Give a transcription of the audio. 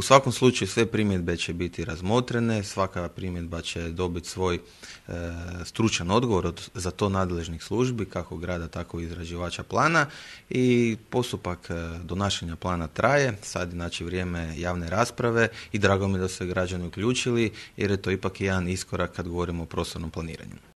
U svakom slučaju sve primjedbe će biti razmotrene, svaka primjedba će dobiti svoj e, stručan odgovor od, za to nadležnih službi, kako grada, tako i izrađivača plana i postupak e, donašanja plana traje, sad znači vrijeme javne rasprave i drago mi da su se građani uključili jer je to ipak jedan iskorak kad govorimo o prostornom planiranju.